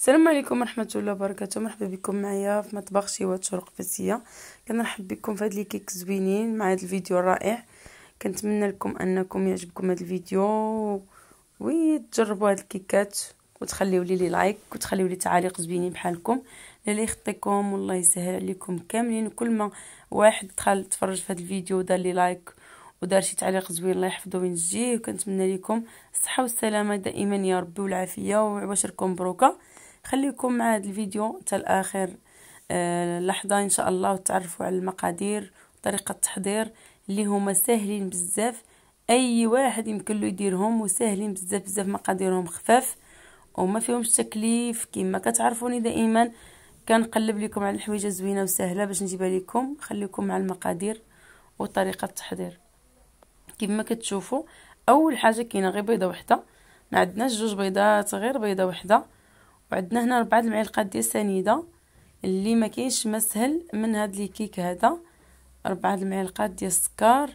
السلام عليكم ورحمه الله وبركاته مرحبا بكم معايا في مطبخ شيوات شرق فاسيه كنرحب بكم في هاد لي كيك زوينين مع هاد الفيديو الرائع كنتمنى لكم انكم يعجبكم هاد الفيديو وتجربوا هاد الكيكات وتخليوا لي لايك وتخليوا لي تعاليق زوينين بحالكم اللي يخطيكم والله يسهل عليكم كاملين كل ما واحد دخل تفرج في هاد الفيديو ودار لي لايك ودار شي تعليق زوين الله يحفظه وينجيه وكنتمنى لكم الصحه والسلامه دائما يا ربي والعافيه وعواشركم مبروكه خليكم مع هذا الفيديو حتى الاخر آه، لحظه ان شاء الله وتعرفوا على المقادير وطريقه التحضير اللي هما ساهلين بزاف اي واحد يمكن له يديرهم وساهلين بزاف بزاف مقاديرهم خفاف وما فيهمش تكليف كما كتعرفوني دائما كنقلب لكم على الحويجه زوينه وسهله باش نجيبها لكم خليكم مع المقادير وطريقه التحضير كما كتشوفوا اول حاجه كاينه غير بيضه وحده ما عندناش جوج بيضات غير بيضه وحده وعندنا هنا ربعة المعلقات ديال سنيده اللي ما كاينش ما سهل من هاد لي كيك هذا ربعة المعلقات ديال السكر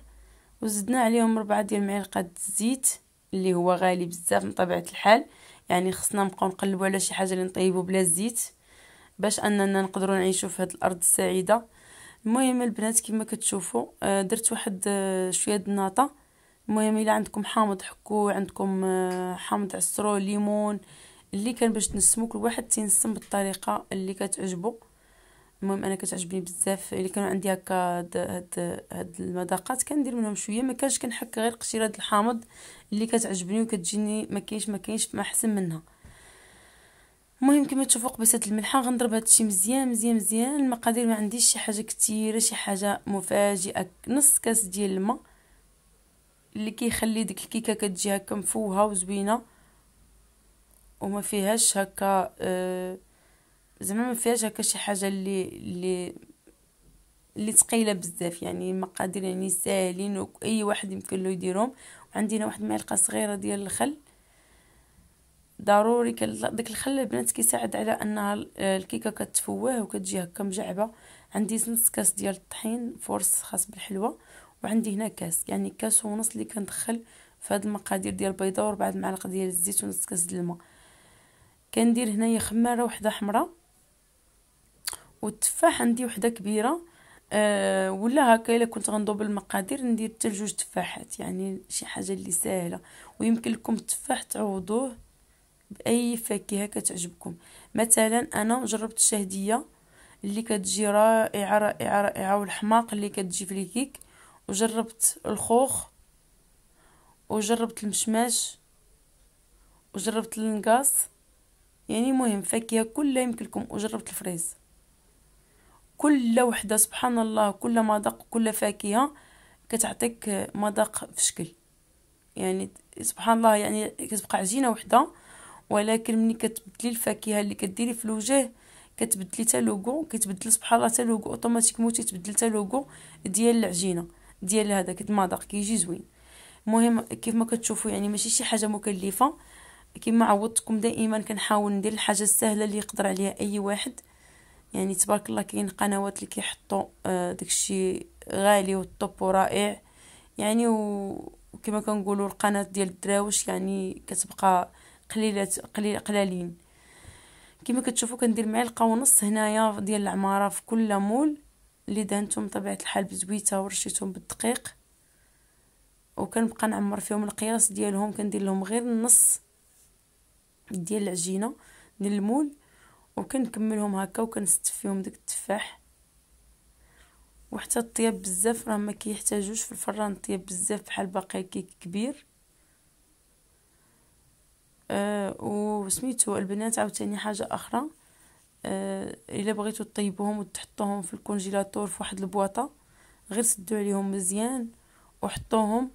وزدنا عليهم ربعة ديال المعلقات الزيت اللي هو غالي بزاف من طبيعه الحال يعني خصنا نبقاو نقلبوا على شي حاجه اللي نطيبوا بلا الزيت باش اننا نقدروا نعيشوا في هاد الارض السعيده المهم البنات كما كتشوفوا آه، درت واحد آه، شويه الناطه المهم الا عندكم حامض حكو عندكم آه، حامض عصرو ليمون اللي كان باش تنسمو كل واحد تينسم بالطريقه اللي كتعجبو المهم انا كتعجبني بزاف اللي كانوا عندي هكا هاد هاد, هاد المذاقات كندير منهم شويه ما كانش كنحك غير قشيره الحامض اللي كتعجبني وكتجيني ما كاينش ما كاينش ما احسن منها المهم كما تشوفوا قبسات الملحه غنضرب هادشي مزيان مزيان مزيان المقادير ما عنديش شي حاجه كتيره شي حاجه مفاجئه نص كاس ديال الماء اللي كيخلي ديك الكيكه كتجي هكا مفوهه وزوينه وما فيهاش هكا آه، زعما ما فيهاش هكا شي حاجه اللي اللي اللي تقيله بزاف يعني المقادير يعني ساهلين واي واحد يمكن له يديرهم وعندنا واحد معلقه صغيره ديال الخل ضروري داك الخل البنات كيساعد على انها آه، الكيكه كتفوه وكتجي هكا مجعبه عندي نص كاس ديال الطحين فورس خاص بالحلوه وعندي هنا كاس يعني كاس ونص اللي كندخل في هاد المقادير ديال البيضه وربعه معالق ديال الزيت ونص كاس ديال الماء كندير هنايا خماره وحده حمراء والتفاح عندي وحده كبيره أه ولا هكا الا كنت غنضوب المقادير ندير حتى جوج تفاحات يعني شي حاجه اللي سهله ويمكن لكم التفاح تعوضوه باي فاكهه كتعجبكم مثلا انا جربت الشهديه اللي كتجي رائعه رائعه رائعه والحماق اللي كتجي في الكيك وجربت الخوخ وجربت المشماش وجربت النقاص يعني مهم فاكهه كلها لكم وجربت الفريز كل وحده سبحان الله كل مذاق كل فاكهه كتعطيك مذاق في شكل يعني سبحان الله يعني كتبقى عجينه وحده ولكن ملي كتبدلي الفاكهه اللي كديري في الوجه كتبدلي حتى لوغو كتبدل سبحان الله حتى لوغو اوتوماتيكمون تيتبدل حتى لوغو ديال العجينه ديال هذاك المذاق كيجي زوين المهم كيف ما كتشوفوا يعني ماشي شي حاجه مكلفه كما عودتكم دائما كنحاول ندير الحاجه السهله اللي يقدر عليها اي واحد يعني تبارك الله كاين قنوات اللي كيحطوا آه، داكشي غالي والطوب رائع يعني وكما كنقولوا القناه ديال الدراوش يعني كتبقى قليله قليل قلالين كما كتشوفوا كندير معلقه ونص هنايا ديال العماره في كل مول اللي دانتهم طبيعه الحال بزويته ورشيتهم بالدقيق وكنبقى نعمر فيهم القياس ديالهم كندير لهم غير النص ديال العجينه ديال المول وكنكملهم هكا وكنستف فيهم داك التفاح وحتى الطياب بزاف راه ما كيحتاجوش في الفران الطياب بزاف بحال باقي كيك كبير أه وسميتو البنات عاوتاني حاجه اخرى أه الا بغيتو طيبوهم وتحطوهم في الكونجيلاتور في واحد البواطه غير سدو عليهم مزيان وحطوهم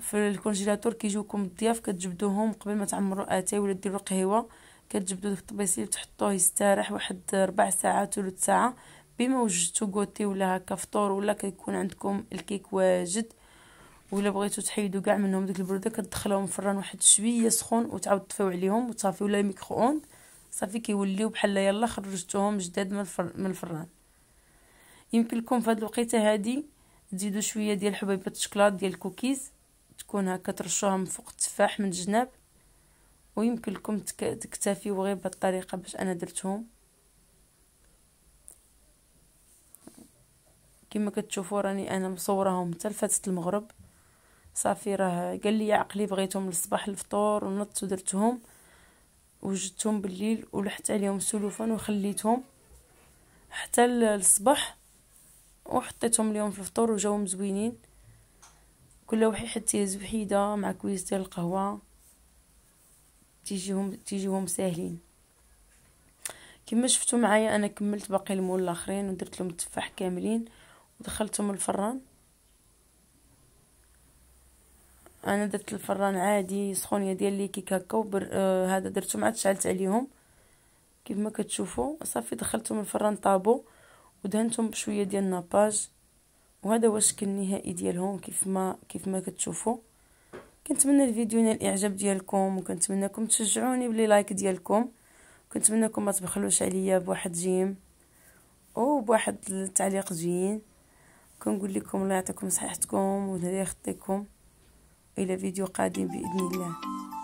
في الكونجيلاتور كيجيوكم الضياف كتجبدوهم قبل ما تعمروا اتاي ولا ديروا قهوه كتجبدوا داك الطبيسيل وتحطوه يستراح واحد ربع ساعه ثلث ساعه بما وجدتو كوتي ولا هكا فطور ولا كيكون عندكم الكيك واجد ولا بغيتو تحيدو كاع منهم ديك البروده كتدخلوهم في الفران واحد شويه سخون وتعاود طفيو عليهم وصافي ولا ميكرو اوند صافي كيوليو بحال يلا خرجتوهم جداد من, من الفران يمكن لكم في هاد الوقيته هادي تزيدو شويه ديال حبيبات الشكلاط ديال الكوكيز تكون هكا ترشوهم فوق التفاح من الجناب ويمكن لكم تكتفيو غير بالطريقه باش انا درتهم كما كتشوفوا راني انا مصوراهم حتى لفاتت المغرب صافي راه قال لي عقلي بغيتهم للصباح الفطور ونط ودرتهم وجدتهم بالليل ولحت عليهم سلوفا وخليتهم حتى للصباح وحطيتهم ليهم في الفطور وجاو زوينين كل وحيحة تيهز وحيدة مع كويس ديال القهوة تيجيهم تيجيهم ساهلين كما شفتوا معايا انا كملت باقي المول الاخرين ودرت لهم التفاح كاملين ودخلتهم الفران انا درت الفران عادي سخونيه ديال لي كيك هكا آه، هذا درتو مع تشعلت عليهم كيف ما كتشوفوا صافي دخلتهم الفران طابو ودهنتهم بشويه ديال الناباج وهذا هو الشكل النهائي ديالهم كيف ما كيف ما كتشوفوا كنتمنى الفيديو ينال الاعجاب ديالكم وكنتمنىكم تشجعوني بلي لايك ديالكم كنتمنىكم ما تبخلوش عليا بواحد جيم او بواحد التعليق زوين كنقول لكم الله يعطيكم صحتكم ولا يخطيكم الى فيديو قادم باذن الله